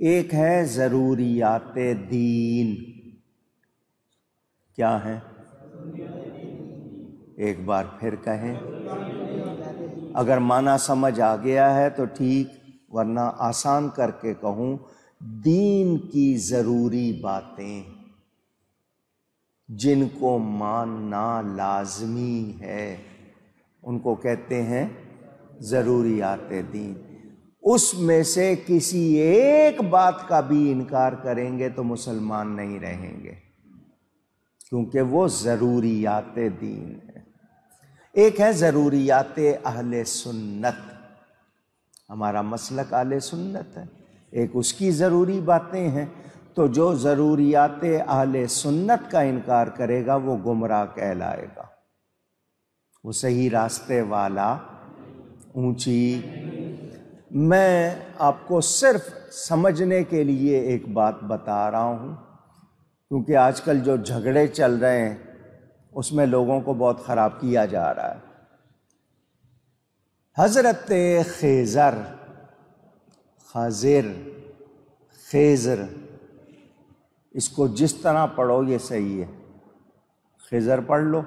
एक है ज़रूरियात दीन क्या है एक बार फिर कहें अगर माना समझ आ गया है तो ठीक वरना आसान करके कहूं दीन की ज़रूरी बातें जिनको मानना लाजमी है उनको कहते हैं ज़रूरियात दीन उसमें से किसी एक बात का भी इनकार करेंगे तो मुसलमान नहीं रहेंगे क्योंकि वो ज़रूरियात दीन है एक है ज़रूरियात अहल सुन्नत हमारा मसलक आल सुन्नत है एक उसकी ज़रूरी बातें हैं तो जो ज़रूरियात अहल सुन्नत का इनकार करेगा वो गुमराह कहलाएगा वो सही रास्ते वाला ऊंची मैं आपको सिर्फ समझने के लिए एक बात बता रहा हूँ क्योंकि आजकल जो झगड़े चल रहे हैं उसमें लोगों को बहुत ख़राब किया जा रहा है हज़रत खेज़र खाजिर खेज़र इसको जिस तरह पढ़ो ये सही है खेज़र पढ़ लो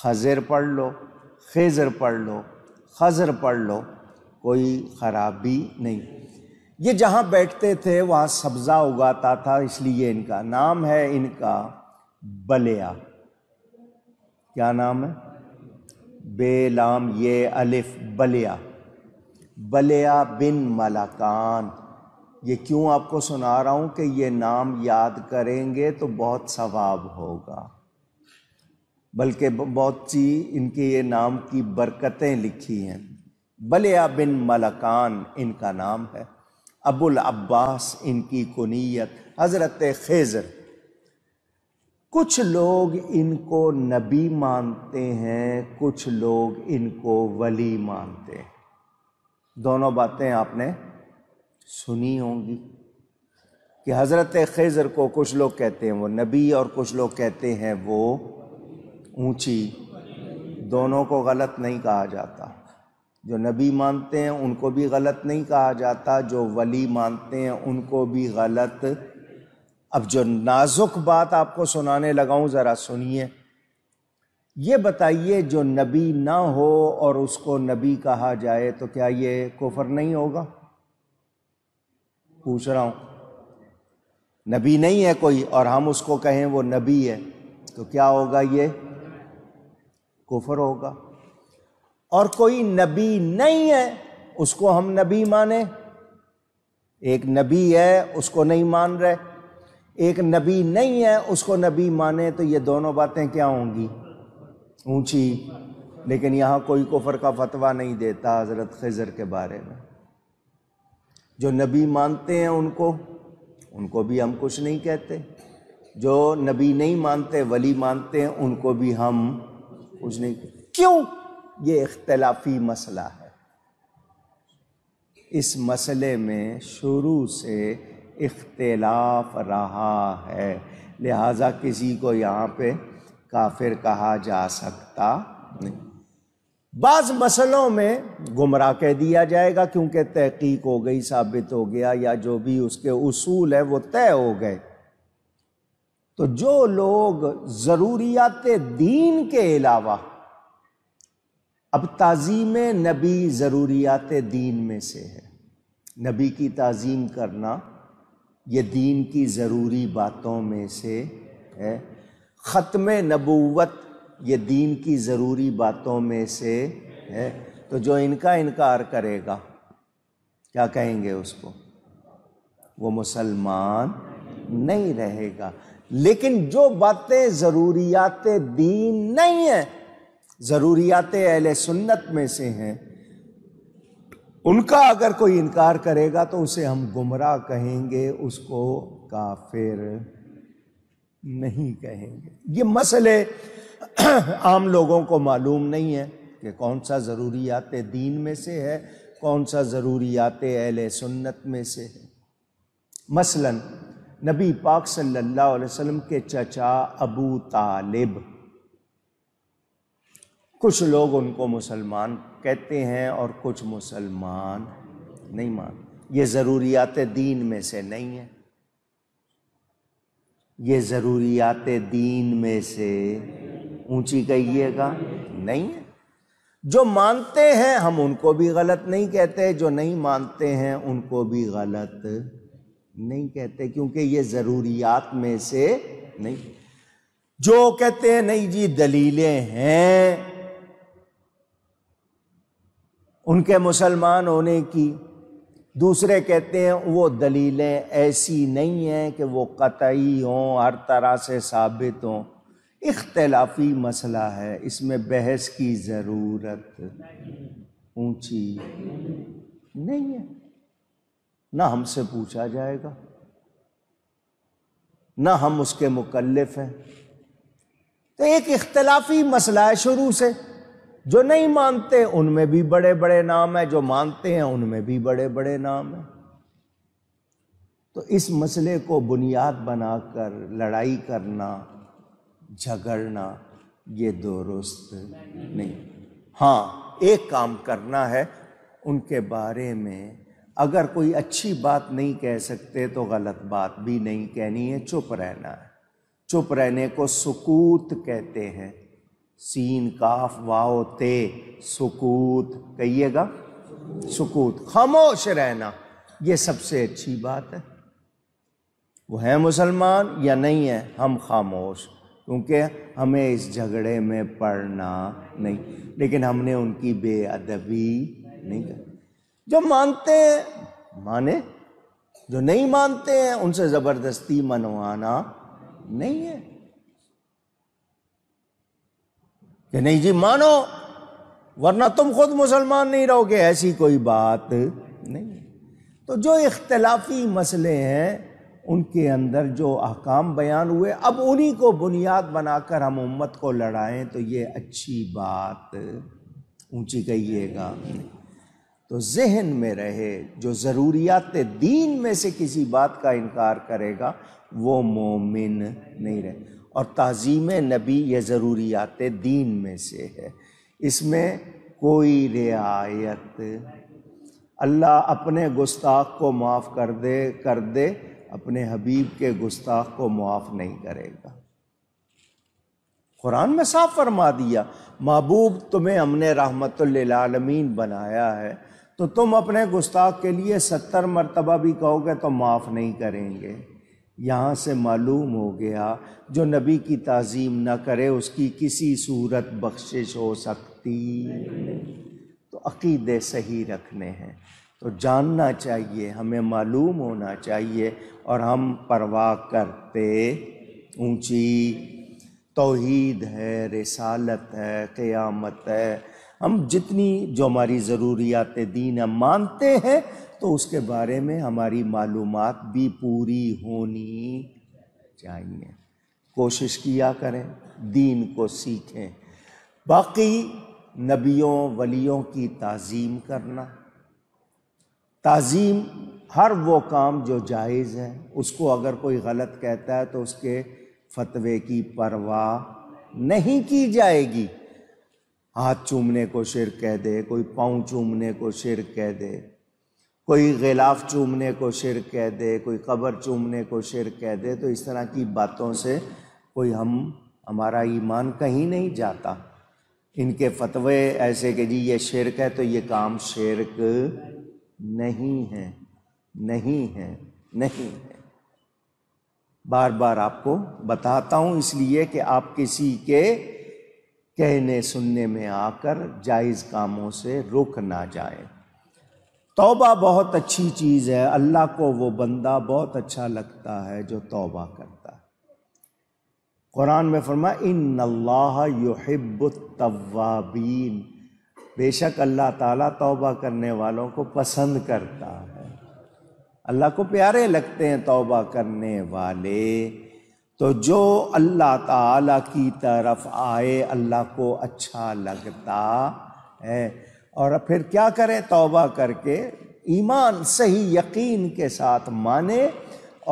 खजर पढ़ लो खेज़र पढ़ लो खजर पढ़ लो कोई खराबी नहीं ये जहाँ बैठते थे वहाँ सब्ज़ा उगाता था इसलिए इनका नाम है इनका बलिया क्या नाम है बेलाम ये अलिफ बलिया बलिया बिन मलाकान ये क्यों आपको सुना रहा हूँ कि ये नाम याद करेंगे तो बहुत सवाब होगा बल्कि बहुत सी इनके ये नाम की बरकतें लिखी हैं बलिया बिन मलकान इनका नाम है अबुल अब्बास इनकी कुनीत हज़रत खेजर कुछ लोग इनको नबी मानते हैं कुछ लोग इनको वली मानते हैं दोनों बातें आपने सुनी होंगी कि हज़रत खेजर को कुछ लोग कहते हैं वो नबी और कुछ लोग कहते हैं वो ऊंची दोनों को गलत नहीं कहा जाता जो नबी मानते हैं उनको भी गलत नहीं कहा जाता जो वली मानते हैं उनको भी गलत अब जो नाजुक बात आपको सुनाने लगाऊं ज़रा सुनिए ये बताइए जो नबी ना हो और उसको नबी कहा जाए तो क्या ये कुफर नहीं होगा पूछ रहा हूँ नबी नहीं है कोई और हम उसको कहें वो नबी है तो क्या होगा ये कुफर होगा और कोई नबी नहीं है उसको हम नबी माने एक नबी है उसको नहीं मान रहे एक नबी नहीं है उसको नबी माने तो ये दोनों बातें क्या होंगी ऊंची लेकिन यहाँ कोई कुफर का फतवा नहीं देता हज़रत खजर के बारे में जो नबी मानते हैं उनको उनको भी हम कुछ नहीं कहते जो नबी नहीं मानते वली मानते हैं उनको भी हम कुछ नहीं कहते क्यों ये इख्तलाफी मसला है इस मसले में शुरू से इख्तलाफ रहा है लिहाजा किसी को यहाँ पे काफिर कहा जा सकता नहीं बाज़ मसलों में गुमराह कह दिया जाएगा क्योंकि तहकीक हो गई साबित हो गया या जो भी उसके उसूल है वो तय हो गए तो जो लोग ज़रूरियात दीन के अलावा अब तज़ीम नबी ज़रूरियात दीन में से है नबी की तज़ीम करना ये दीन की ज़रूरी बातों में से है ख़त्म नबूवत ये दीन की ज़रूरी बातों में से है तो जो इनका इनकार करेगा क्या कहेंगे उसको वो मुसलमान नहीं रहेगा लेकिन जो बातें ज़रूरियात दीन नहीं हैं ज़रूरियात अहल सुन्नत में से हैं उनका अगर कोई इनकार करेगा तो उसे हम गुमराह कहेंगे उसको काफिर नहीं कहेंगे ये मसले आम लोगों को मालूम नहीं है कि कौन सा ज़रूरियात दीन में से है कौन सा ज़रूरियात अहल सुन्नत में से है मसलन नबी पाक सल्लल्लाहु अलैहि वसल्लम के चचा अबू तालिब कुछ लोग उनको मुसलमान कहते हैं और कुछ मुसलमान नहीं मान ये ज़रूरियात दीन में से नहीं है ये ज़रूरियात दीन में से ऊंची कहिएगा नहीं है जो मानते हैं हम उनको भी गलत नहीं कहते जो नहीं मानते हैं उनको भी गलत नहीं कहते क्योंकि ये ज़रूरियात में से नहीं जो कहते हैं नहीं जी दलीलें हैं उनके मुसलमान होने की दूसरे कहते हैं वो दलीलें ऐसी नहीं हैं कि वो कतई हों हर तरह से साबित हों इख्तलाफी मसला है इसमें बहस की ज़रूरत ऊंची नहीं है ना हमसे पूछा जाएगा ना हम उसके मुकलफ हैं तो एक इख्तलाफी मसला है शुरू से जो नहीं मानते उनमें भी बड़े बड़े नाम है जो मानते हैं उनमें भी बड़े बड़े नाम है तो इस मसले को बुनियाद बनाकर लड़ाई करना झगड़ना ये दुरुस्त नहीं हाँ एक काम करना है उनके बारे में अगर कोई अच्छी बात नहीं कह सकते तो गलत बात भी नहीं कहनी है चुप रहना है चुप रहने को सुकूत कहते हैं सीन काफ वाओ ते सुकूत कहिएगा सुकूत खामोश रहना ये सबसे अच्छी बात है वो है मुसलमान या नहीं है हम खामोश क्योंकि हमें इस झगड़े में पड़ना नहीं लेकिन हमने उनकी बेअदबी नहीं कर जो मानते हैं माने जो नहीं मानते हैं उनसे ज़बरदस्ती मनवाना नहीं है कि नहीं जी मानो वरना तुम खुद मुसलमान नहीं रहोगे ऐसी कोई बात नहीं तो जो इख्तलाफी मसले हैं उनके अंदर जो अहकाम बयान हुए अब उन्हीं को बुनियाद बनाकर हम उम्मत को लड़ाएं तो ये अच्छी बात ऊंची कहिएगा तो जहन में रहे जो ज़रूरियात दीन में से किसी बात का इनकार करेगा वो मोमिन नहीं रहे और तज़ीम नबी यह ज़रूरियात दीन में से है इसमें कोई रियायत अल्लाह अपने गुस्ताख को माफ़ कर दे कर दे अपने हबीब के गुस्ताख को माफ़ नहीं करेगा कुरान में साफ फरमा दिया महबूब तुम्हें हमने रहमतमीन बनाया है तो तुम अपने गुस्ताख के लिए सत्तर मरतबा भी कहोगे तो माफ़ नहीं करेंगे यहाँ से मालूम हो गया जो नबी की तज़ीम न करे उसकी किसी सूरत बख्शिश हो सकती तो अकीदे सही रखने हैं तो जानना चाहिए हमें मालूम होना चाहिए और हम परवाह करते ऊंची तोहद है रिसालत है क़यामत है हम जितनी जो हमारी ज़रूरियात दीन हम मानते हैं तो उसके बारे में हमारी मालूम भी पूरी होनी चाहिए कोशिश किया करें दीन को सीखें बाकी नबियों वलियों की ताज़ीम करना ताज़ीम हर वो काम जो जायज़ है उसको अगर कोई गलत कहता है तो उसके फतवे की परवाह नहीं की जाएगी हाथ चूमने को शेर कह दे कोई पाँव चूमने को शेर कह दे कोई गिलाफ चूमने को शेर कह दे कोई कब्र चूमने को शेर कह दे तो इस तरह की बातों से कोई हम हमारा ईमान कहीं नहीं जाता इनके फतवे ऐसे कि जी ये शिरक है तो ये काम शिरक नहीं है नहीं है नहीं है बार बार आपको बताता हूँ इसलिए कि आप किसी के कहने सुनने में आकर जायज़ कामों से रुक ना जाए तौबा बहुत अच्छी चीज़ है अल्लाह को वो बंदा बहुत अच्छा लगता है जो तौबा करता है कुरान में फरमा इन अल्लाह युहिब्बुतवाबीन बेशक अल्लाह ताला तौबा करने वालों को पसंद करता है अल्लाह को प्यारे लगते हैं तौबा करने वाले तो जो अल्लाह ताला की तरफ आए अल्लाह को अच्छा लगता है और फिर क्या करें तौबा करके ईमान सही यकीन के साथ माने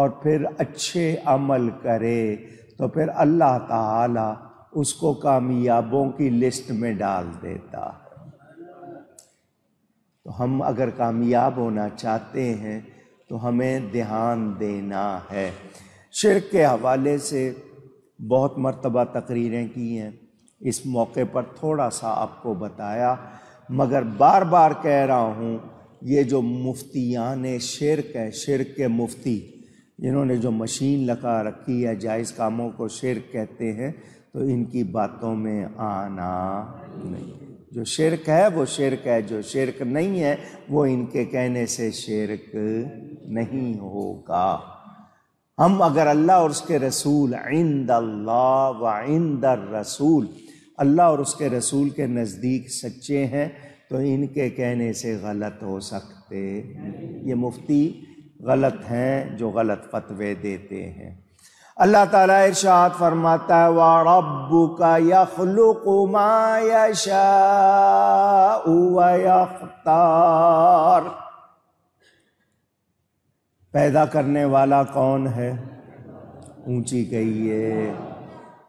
और फिर अच्छे अमल करे तो फिर अल्लाह ताला उसको कामयाबों की लिस्ट में डाल देता है तो हम अगर कामयाब होना चाहते हैं तो हमें ध्यान देना है शिरक के हवाले से बहुत मरतबा तकरीरें की हैं इस मौके पर थोड़ा सा आपको बताया मगर बार बार कह रहा हूँ ये जो मुफ्तियान शिरक है शिरक के मुफ्ती जिन्होंने जो मशीन लगा रखी है जायज़ कामों को शिरक कहते हैं तो इनकी बातों में आना नहीं जो शिरक है वो शिरक है जो शिरक नहीं है वो इनके कहने से शिरक नहीं होगा हम अगर अल्लाह और उसके रसूल आइंद अल्लाह व इंद रसूल अल्लाह और उसके रसूल के नज़दीक सच्चे हैं तो इनके कहने से गलत हो सकते ये मुफ्ती गलत हैं जो गलत फतवे देते हैं अल्लाह ताला इरशाद फरमाता है व रब का यख्तार पैदा करने वाला कौन है ऊंची कहिए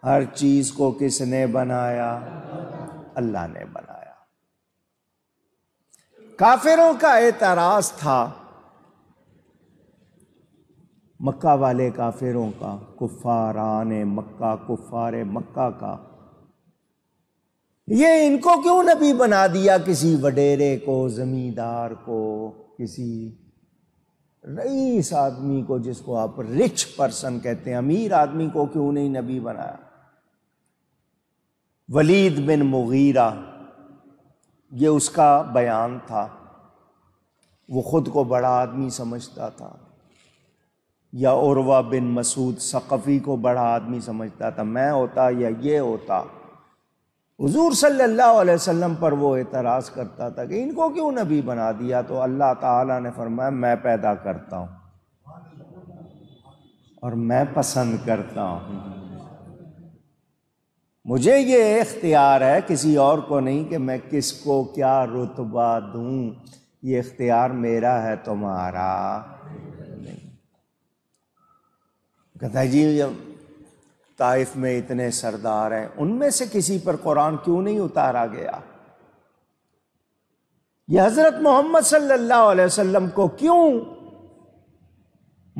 हर चीज को किसने बनाया अल्लाह ने बनाया काफिरों का एतराज था मक्का वाले काफिरों का कुफारान मक्का कुफार मक्का का ये इनको क्यों नबी बना दिया किसी वडेरे को जमींदार को किसी रईस आदमी को जिसको आप रिच पर्सन कहते हैं अमीर आदमी को क्यों नहीं नबी बनाया वलीद बिन मुगीरा ये उसका बयान था वो खुद को बड़ा आदमी समझता था या औरवा बिन मसूद सक़फ़ी को बड़ा आदमी समझता था मैं होता या ये होता हुजूर सल्लल्लाहु अलैहि वसल्लम पर वो एतराज़ करता था कि इनको क्यों नबी बना दिया तो अल्लाह ताला ने फरमाया मैं पैदा करता हूँ और मैं पसंद करता हूँ मुझे ये इख्तियार है किसी और को नहीं कि मैं किसको क्या रुतबा दूँ ये इख्तियार मेरा है तुम्हारा नहीं कहता जी जब ताइफ में इतने सरदार हैं उनमें से किसी पर कुरान क्यों नहीं उतारा गया यह हजरत मोहम्मद सल्लल्लाहु अलैहि वसल्लम को क्यों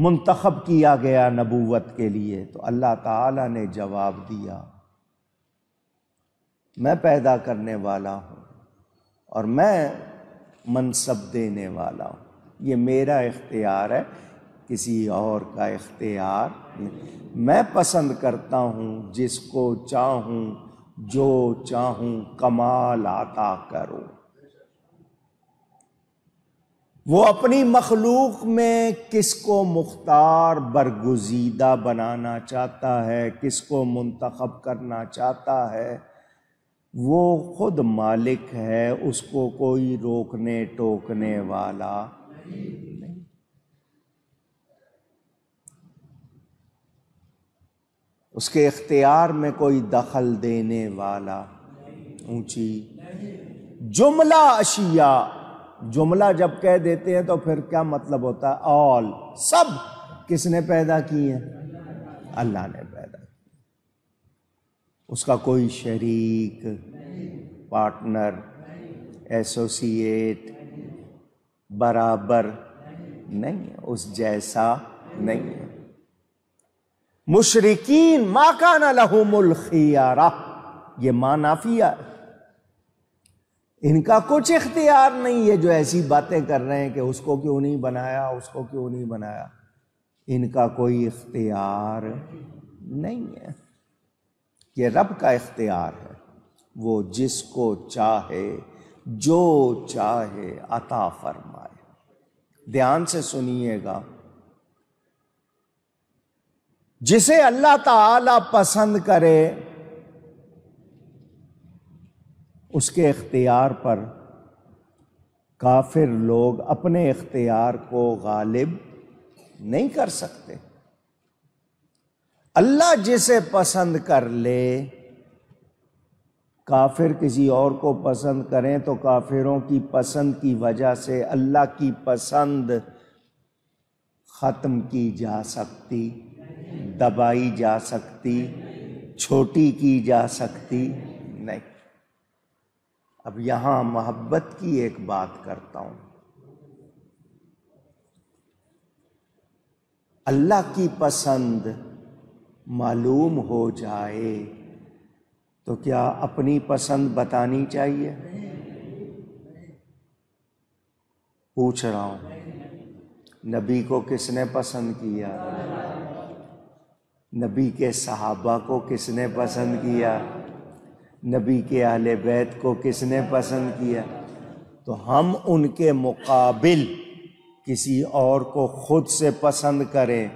मुंतखब किया गया नबूवत के लिए तो अल्लाह ताला ने जवाब दिया मैं पैदा करने वाला हूँ और मैं मनसब देने वाला हूँ ये मेरा इख्तियार है किसी और का इख्तियार मैं पसंद करता हूँ जिसको चाहूँ जो चाहूँ कमाल आता करो वो अपनी मखलूक में किसको मुख्तार बरगुजीदा बनाना चाहता है किसको मुंतखब करना चाहता है वो खुद मालिक है उसको कोई रोकने टोकने वाला उसके इख्तियार में कोई दखल देने वाला ऊंची जुमला अशिया जुमला जब कह देते हैं तो फिर क्या मतलब होता है ऑल सब किसने पैदा की है अल्लाह ने पैदा किया उसका कोई शरीक पार्टनर एसोसिएट बराबर नहीं है उस जैसा नहीं है मुशरकिन माकाना लहुमुलखियारा ये माँ नाफिया है इनका कुछ इख्तियार नहीं है जो ऐसी बातें कर रहे हैं कि उसको क्यों नहीं बनाया उसको क्यों नहीं बनाया इनका कोई इख्तियार नहीं है ये रब का इख्तियार है वो जिसको चाहे जो चाहे अता फरमाए ध्यान से सुनिएगा जिसे अल्लाह ताला पसंद करे उसके इख्तियार पर काफिर लोग अपने इख्तियार को गालिब नहीं कर सकते अल्लाह जिसे पसंद कर ले काफिर किसी और को पसंद करें तो काफिरों की पसंद की वजह से अल्लाह की पसंद ख़त्म की जा सकती दबाई जा सकती छोटी की जा सकती नहीं अब यहां मोहब्बत की एक बात करता हूं अल्लाह की पसंद मालूम हो जाए तो क्या अपनी पसंद बतानी चाहिए पूछ रहा हूं नबी को किसने पसंद किया नबी के सहाबा को किसने पसंद किया नबी के अहल बैत को किसने पसंद किया तो हम उनके मुकाबिल किसी और को खुद से पसंद करें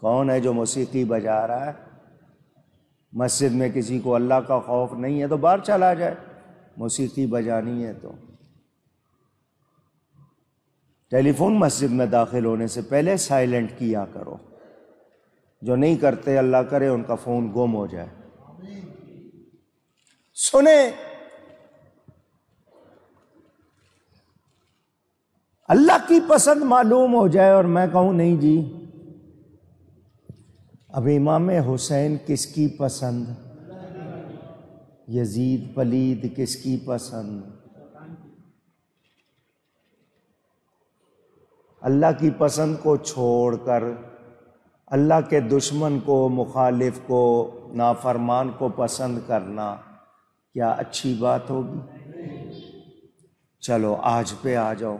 कौन है जो मौसीकी बजा रहा है मस्जिद में किसी को अल्लाह का खौफ नहीं है तो बाहर चला जाए मौसीकी बजानी है तो टेलीफोन मस्जिद में दाखिल होने से पहले साइलेंट किया करो जो नहीं करते अल्लाह करे उनका फ़ोन गुम हो जाए सुने अल्लाह की पसंद मालूम हो जाए और मैं कहूं नहीं जी अब इमाम हुसैन किसकी पसंद यजीद पलीद किसकी पसंद अल्लाह की पसंद को छोड़कर अल्लाह के दुश्मन को मुखालिफ को नाफरमान को पसंद करना क्या अच्छी बात होगी चलो आज पे आ जाओ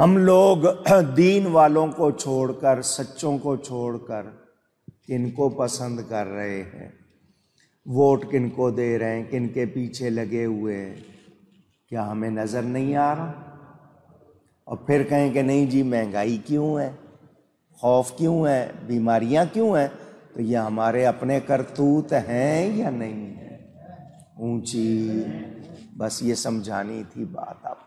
हम लोग दीन वालों को छोड़कर सच्चों को छोड़कर किनको पसंद कर रहे हैं वोट किनको दे रहे हैं किनके पीछे लगे हुए हैं क्या हमें नज़र नहीं आ रहा और फिर कहें कि नहीं जी महंगाई क्यों है खौफ क्यों है बीमारियां क्यों हैं तो ये हमारे अपने करतूत हैं या नहीं है ऊंची बस ये समझानी थी बात आप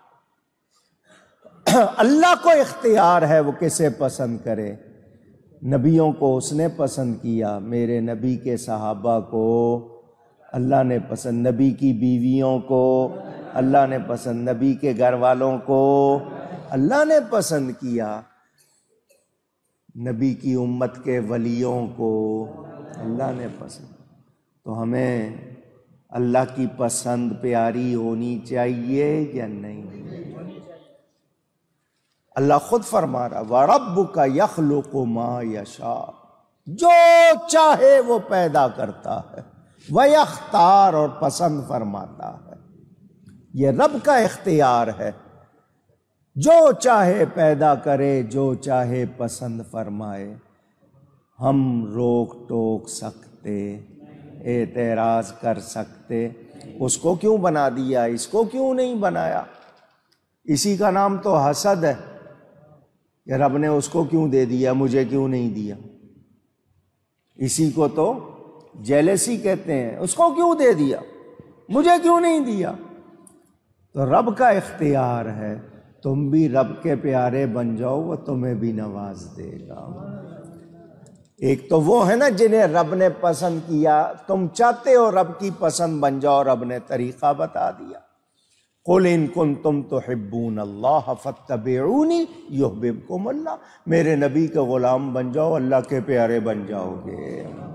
अल्लाह को इख्तियार है वो किसे पसंद करे नबियों को उसने पसंद किया मेरे नबी के सहाबा को अल्लाह ने पसंद नबी की बीवियों को अल्लाह ने पसंद नबी के घर वालों को अल्लाह ने पसंद किया नबी की उम्मत के वलियों को अल्लाह ने पसंद तो हमें अल्लाह की पसंद प्यारी होनी चाहिए या नहीं अल्लाह खुद फरमा रहा व रब का यखलो को माँ यशा जो चाहे वो पैदा करता है वह अख्तार और पसंद फरमाता है ये रब का इख्तियार है जो चाहे पैदा करे जो चाहे पसंद फरमाए हम रोक टोक सकते एतराज कर सकते उसको क्यों बना दिया इसको क्यों नहीं बनाया इसी का नाम तो हसद है या रब ने उसको क्यों दे दिया मुझे क्यों नहीं दिया इसी को तो जेलेसी कहते हैं उसको क्यों दे दिया मुझे क्यों नहीं दिया तो रब का इख्तियार है तुम भी रब के प्यारे बन जाओ वो तुम्हें भी नवाज देगा एक तो वो है ना जिन्हें रब ने पसंद किया तुम चाहते हो रब की पसंद बन जाओ रब ने तरीका बता दिया कुल इनकुन तुम तो हिब्बून अल्लाह फत फ़तबेनी युहबिबकुम अल्लाह मेरे नबी के ग़ुलाम बन जाओ अल्लाह के प्यारे बन जाओगे